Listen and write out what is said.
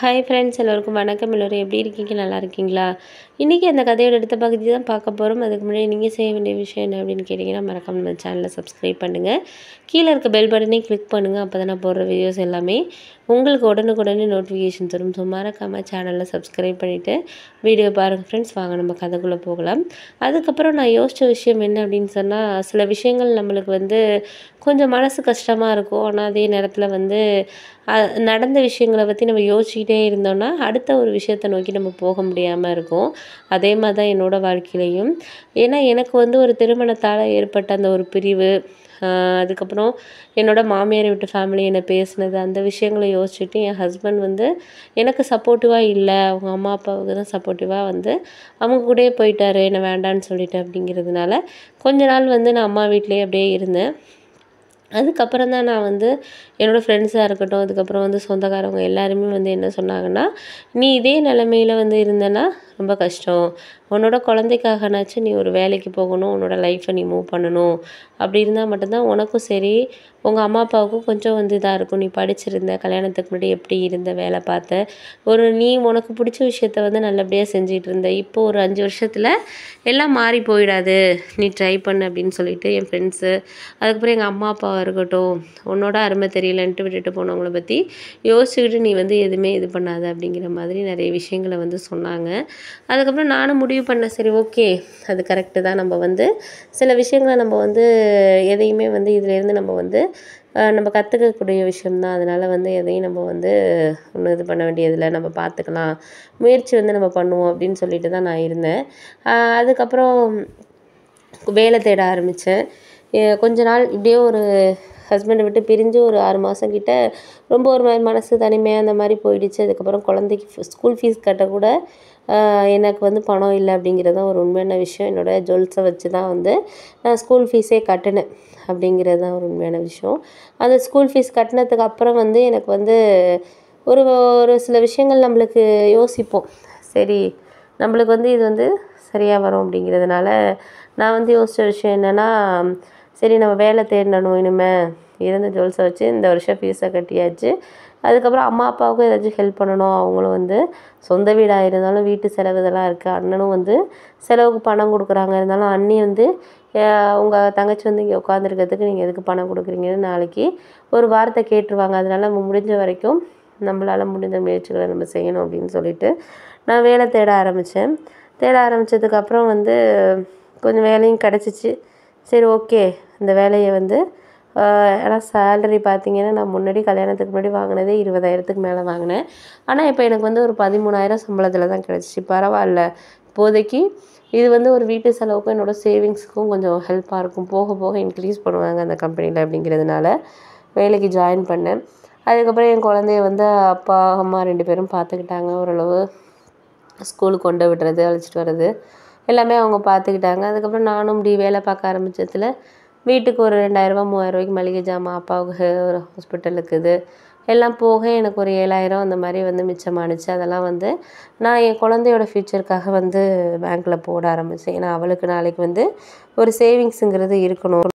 hi friends எல்லோருக்கும் வணக்கம் எல்லோரும் எப்படி இருக்கீங்க நல்லா இருக்கீங்களா இன்றைக்கி அந்த கதையோட எடுத்த பகுதி தான் பார்க்க போகிறோம் அதுக்கு முன்னாடி நீங்கள் செய்ய வேண்டிய விஷயம் என்ன அப்படின்னு கேட்டிங்கன்னா மறக்காம நம்ம சேனலை சப்ஸ்கிரைப் பண்ணுங்கள் கீழே இருக்க பெல் பட்டனே கிளிக் பண்ணுங்கள் அப்போ தான் நான் போடுற வீடியோஸ் எல்லாமே உங்களுக்கு உடனுக்குடனே நோட்டிஃபிகேஷன் தரும் ஸோ மறக்காமல் சேனலில் சப்ஸ்கிரைப் பண்ணிவிட்டு வீடியோ பாருங்கள் ஃப்ரெண்ட்ஸ் வாங்க நம்ம கதைக்குள்ளே போகலாம் அதுக்கப்புறம் நான் யோசித்த விஷயம் என்ன அப்படின்னு சொன்னால் சில விஷயங்கள் நம்மளுக்கு வந்து கொஞ்சம் மனசு கஷ்டமாக இருக்கும் ஆனால் அதே நேரத்தில் வந்து நடந்த விஷயங்களை பற்றி நம்ம யோசிச்சுக்கிட்டே இருந்தோம்னா அடுத்த ஒரு விஷயத்தை நோக்கி நம்ம போக முடியாமல் இருக்கும் அதே மாதிரி தான் என்னோடய வாழ்க்கையிலையும் ஏன்னா எனக்கு வந்து ஒரு திருமணத்தால் ஏற்பட்ட அந்த ஒரு பிரிவு அதுக்கப்புறம் என்னோடய மாமியார் வீட்டு ஃபேமிலி என்னை பேசினது அந்த விஷயங்களை யோசிச்சுட்டு என் ஹஸ்பண்ட் வந்து எனக்கு சப்போர்ட்டிவாக இல்லை அவங்க அம்மா அப்பாவுக்கு தான் சப்போர்ட்டிவாக வந்து அவங்க கூடயே போயிட்டார் என்னை வேண்டான்னு சொல்லிட்டு அப்படிங்கிறதுனால கொஞ்ச நாள் வந்து நான் அம்மா வீட்லேயே அப்படியே இருந்தேன் அதுக்கப்புறம் தான் நான் வந்து என்னோடய ஃப்ரெண்ட்ஸாக இருக்கட்டும் அதுக்கப்புறம் வந்து சொந்தக்காரவங்க எல்லாருமே வந்து என்ன சொன்னாங்கன்னா நீ இதே நிலமையில் வந்து இருந்தேன்னா ரொம்ப கஷ்டம் உன்னோட குழந்தைக்காகனாச்சும் நீ ஒரு வேலைக்கு போகணும் உன்னோட லைஃப்பை நீ மூவ் பண்ணணும் அப்படி இருந்தால் மட்டும்தான் உனக்கும் சரி உங்கள் அம்மா அப்பாவுக்கும் கொஞ்சம் வந்து இதாக இருக்கும் நீ படிச்சிருந்த கல்யாணத்துக்கு முன்னாடி எப்படி இருந்த வேலை பார்த்த ஒரு நீ உனக்கு பிடிச்ச விஷயத்த வந்து நல்லபடியாக செஞ்சுட்டு இருந்த இப்போ ஒரு அஞ்சு வருஷத்தில் எல்லாம் மாறி போயிடாது நீ ட்ரை பண்ணு அப்படின்னு சொல்லிட்டு என் ஃப்ரெண்ட்ஸு அதுக்கப்புறம் எங்கள் அம்மா அப்பாவாக இருக்கட்டும் உன்னோட அருமை தெரியலன்ட்டு விட்டுட்டு போனவங்கள பற்றி யோசிச்சுக்கிட்டு நீ வந்து எதுவுமே இது பண்ணாத அப்படிங்கிற மாதிரி நிறைய விஷயங்களை வந்து சொன்னாங்க அதுக்கப்புறம் நானும் முடிவு முடிவு பண்ணேன் சரி ஓகே அது கரெக்டு தான் நம்ம வந்து சில விஷயங்களை நம்ம வந்து எதையுமே வந்து இதிலேருந்து நம்ம வந்து நம்ம கற்றுக்கக்கூடிய விஷயம்தான் அதனால் வந்து எதையும் நம்ம வந்து ஒன்றும் இது பண்ண வேண்டியதில்லை நம்ம பார்த்துக்கலாம் முயற்சி வந்து நம்ம பண்ணுவோம் அப்படின்னு சொல்லிட்டு தான் நான் இருந்தேன் அதுக்கப்புறம் வேலை தேட ஆரம்பித்தேன் கொஞ்ச நாள் இப்படியே ஒரு ஹஸ்பண்டை விட்டு பிரிஞ்சு ஒரு ஆறு மாதம் கிட்ட ரொம்ப ஒரு மாதிரி மனசு தனிமையாக அந்த மாதிரி போயிடுச்சு அதுக்கப்புறம் குழந்தைக்கு ஸ்கூல் ஃபீஸ் கட்ட கூட எனக்கு வந்து பணம் இல்லை அப்படிங்கிறது ஒரு உண்மையான விஷயம் என்னோடய ஜுவல்ஸை வச்சு தான் வந்து நான் ஸ்கூல் ஃபீஸே கட்டினேன் அப்படிங்கிறது தான் ஒரு உண்மையான விஷயம் அந்த ஸ்கூல் ஃபீஸ் கட்டினதுக்கு அப்புறம் வந்து எனக்கு வந்து ஒரு ஒரு சில விஷயங்கள் நம்மளுக்கு யோசிப்போம் சரி நம்மளுக்கு வந்து இது வந்து சரியாக வரும் அப்படிங்கிறதுனால நான் வந்து யோசித்த விஷயம் என்னென்னா சரி நம்ம வேலை தேடணும் இனிமேல் இருந்த ஜுவல்ஸை வச்சு இந்த வருஷம் ஃபீஸை கட்டியாச்சு அதுக்கப்புறம் அம்மா அப்பாவுக்கும் ஏதாச்சும் ஹெல்ப் பண்ணணும் அவங்களும் வந்து சொந்த வீடாக இருந்தாலும் வீட்டு செலவு இதெல்லாம் இருக்குது அண்ணனும் வந்து செலவுக்கு பணம் கொடுக்குறாங்க இருந்தாலும் அண்ணி வந்து உங்கள் தங்கச்சி வந்து இங்கே உட்காந்துருக்கிறதுக்கு நீங்கள் எதுக்கு பணம் கொடுக்குறீங்கன்னு நாளைக்கு ஒரு வார்த்தை கேட்டுருவாங்க அதனால் நம்ம முடிஞ்ச வரைக்கும் நம்மளால் முடிந்த முயற்சிகளை நம்ம செய்யணும் அப்படின்னு சொல்லிட்டு நான் வேலை தேட ஆரம்பித்தேன் தேட ஆரம்பித்ததுக்கப்புறம் வந்து கொஞ்சம் வேலையும் கிடச்சிச்சு சரி ஓகே இந்த வேலையை வந்து ஆனால் சேலரி பார்த்திங்கன்னா நான் முன்னாடி கல்யாணத்துக்கு முன்னாடி வாங்கினதே இருபதாயிரத்துக்கு மேலே வாங்கினேன் ஆனால் இப்போ எனக்கு வந்து ஒரு பதிமூணாயிரம் சம்பளத்தில் தான் கிடச்சிச்சு பரவாயில்ல இப்போதைக்கு இது வந்து ஒரு வீட்டு செலவுக்கும் என்னோடய சேவிங்ஸுக்கும் கொஞ்சம் ஹெல்ப்பாக இருக்கும் போக போக இன்க்ரீஸ் பண்ணுவாங்க அந்த கம்பெனியில் அப்படிங்கிறதுனால வேலைக்கு ஜாயின் பண்ணேன் அதுக்கப்புறம் என் குழந்தைய வந்து அப்பா அம்மா ரெண்டு பேரும் பார்த்துக்கிட்டாங்க ஓரளவு ஸ்கூலுக்கு கொண்டு விடுறது அழைச்சிட்டு வர்றது எல்லாமே அவங்க பார்த்துக்கிட்டாங்க அதுக்கப்புறம் நானும் இப்படி வேலை பார்க்க ஆரம்பித்ததில் வீட்டுக்கு ஒரு ரெண்டாயிரரூபா மூவாயிரரூபாய்க்கு மளிகை ஜாமான் அப்பாவுக்கு ஒரு ஹாஸ்பிட்டலுக்கு இது எல்லாம் போக எனக்கு ஒரு ஏழாயிரம் அந்த மாதிரி வந்து மிச்சமானுச்சு அதெல்லாம் வந்து நான் என் குழந்தையோட ஃப்யூச்சருக்காக வந்து பேங்க்கில் போட ஆரம்பித்தேன் ஏன்னா அவளுக்கு நாளைக்கு வந்து ஒரு சேவிங்ஸுங்கிறது இருக்கணும்